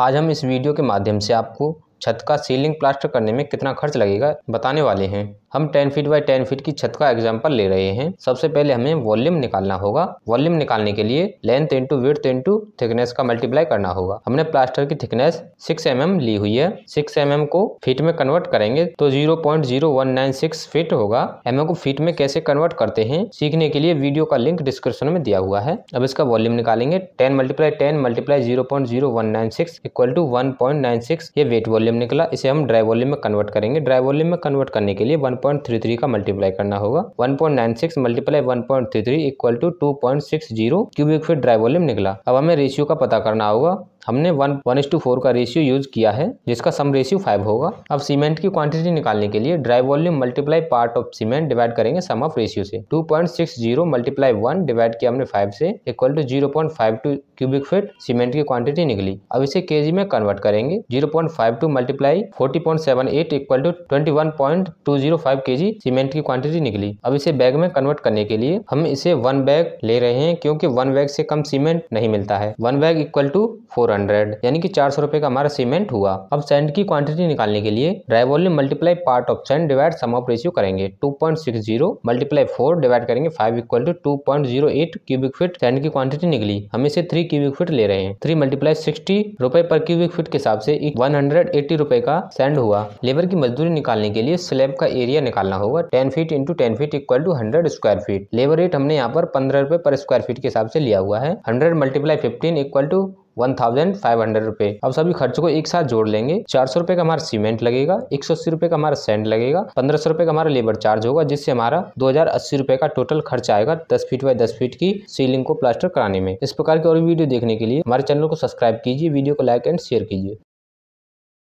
आज हम इस वीडियो के माध्यम से आपको छत का सीलिंग प्लास्टर करने में कितना खर्च लगेगा बताने वाले हैं हम 10 फीट बाय 10 फीट की छत का एग्जांपल ले रहे हैं सबसे पहले हमें वॉल्यूम निकालना होगा वॉल्यूम निकालने के लिए length into width into thickness का मल्टीप्लाई करना होगा हमने प्लास्टर की थिकनेस 6 एम mm ली हुई है 6 एम mm को फीट में कन्वर्ट करेंगे तो जीरो फीट होगा एम mm को फीट में कैसे कन्वर्ट करते हैं सीखने के लिए वीडियो का लिंक डिस्क्रिप्शन में दिया हुआ है अब इसका वॉल्यूम निकालेंगे ten multiply ten multiply zero point zero two one point nine six ये वेट वॉल्यूम वॉल्यूम निकला इसे हम ड्राई वॉल्यूम में कन्वर्ट करेंगे ड्राई वॉल्यूम में कन्वर्ट करने के लिए 1.33 का मल्टीप्लाई करना होगा 1.96 multiply one point three three equal to zero cubic feet dry volume निकला अब हमें रेशियो का पता करना होगा हमने वन वन टू फोर का रेशियो यूज किया है जिसका सम रेशियो फाइव होगा अब सीमेंट की क्वांटिटी निकालने के लिए dry volume multiply part of cement divide करेंगे सम ऑफ रेशियो से two point six zero multiply one divide किया हमने फाइव से equal to zero point five two cubic feet cement की क्वांटिटी निकली अब इसे के जी में कन्वर्ट करेंगे zero point five two multiply forty point seven eight equal to twenty one point two zero five K G cement की quantity निकली अब इसे बैग में कन्वर्ट करने के लिए हम इसे वन बैग ले रहे हैं क्योंकि वन बैग से कम सीमेंट नहीं मिलता है one bag equal to four hundred यानी कि चार सौ रुपए का हमारा सीमेंट हुआ अब सेंड की क्वांटिटी निकालने के लिए dry volume multiply part of sand divide sum of ratio करेंगे two point six zero multiply four divide करेंगे five equal to two point zero eight cubic feet sand की क्वांटिटी निकली हम इसे थ्री क्यूबिक फीट ले रहे हैं three multiply sixty रुपए पर क्यूबिक फीट के हिसाब से वन हंड्रेड एट्टी रुपए का सेंड हुआ लेबर की मजदूरी निकालने के लिए स्लैब का एरिया निकालना होगा ten feet into ten feet equal to hundred square feet labour rate हमने यहाँ पर पंद्रह रुपए पर स्क्वायर फीट के हिसाब से लिया हुआ है hundred multiply fifteen equal to one thousand five hundred रुपए अब सभी खर्चों को एक साथ जोड़ लेंगे चार सौ रुपए का हमारा सीमेंट लगेगा एक सौ अस्सी रुपए का हमारा सेंड लगेगा पंद्रह सौ रुपए का हमारा लेबर चार्ज होगा जिससे हमारा दो हजार अस्सी रुपए का टोटल खर्च आएगा दस फीट बाय दस फीट की सीलिंग को प्लास्टर कराने में इस प्रकार की और वीडियो देखने के लिए हमारे चैनल को सब्सक्राइब कीजिए वीडियो को लाइक एंड शेयर कीजिए